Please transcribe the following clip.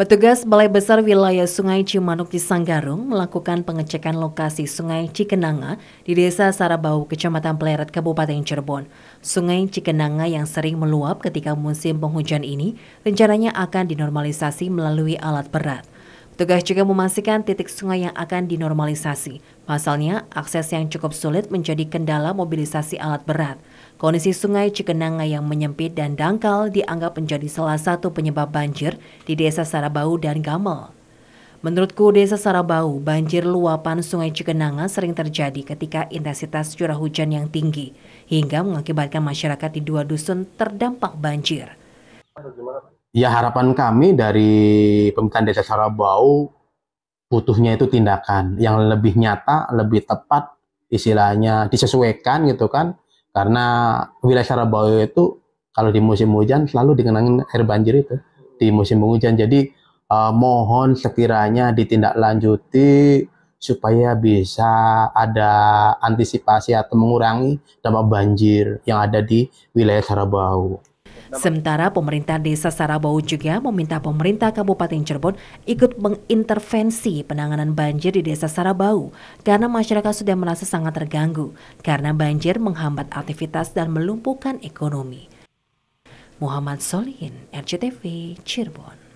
Petugas Balai Besar Wilayah Sungai Cimanuk di Sanggarung melakukan pengecekan lokasi Sungai Cikenanga di Desa Sarabau, Kecamatan Pleret, Kabupaten Cirebon. Sungai Cikenanga yang sering meluap ketika musim penghujan ini rencananya akan dinormalisasi melalui alat berat. Tugas juga memastikan titik sungai yang akan dinormalisasi. Pasalnya, akses yang cukup sulit menjadi kendala mobilisasi alat berat. Kondisi sungai Cikenanga yang menyempit dan dangkal dianggap menjadi salah satu penyebab banjir di desa Sarabau dan Gamel. Menurutku, desa Sarabau, banjir luapan sungai Cikenanga sering terjadi ketika intensitas curah hujan yang tinggi, hingga mengakibatkan masyarakat di dua dusun terdampak banjir ya harapan kami dari pemerintahan desa Sarabau butuhnya itu tindakan yang lebih nyata, lebih tepat istilahnya disesuaikan gitu kan karena wilayah Sarabau itu kalau di musim hujan selalu dikenangin air banjir itu di musim penghujan jadi eh, mohon sekiranya ditindaklanjuti supaya bisa ada antisipasi atau mengurangi dampak banjir yang ada di wilayah Sarabau. Sementara pemerintah desa Sarabau juga meminta pemerintah Kabupaten Cirebon ikut mengintervensi penanganan banjir di desa Sarabau karena masyarakat sudah merasa sangat terganggu karena banjir menghambat aktivitas dan melumpuhkan ekonomi. Muhammad Solihin, RCTV, Cirebon.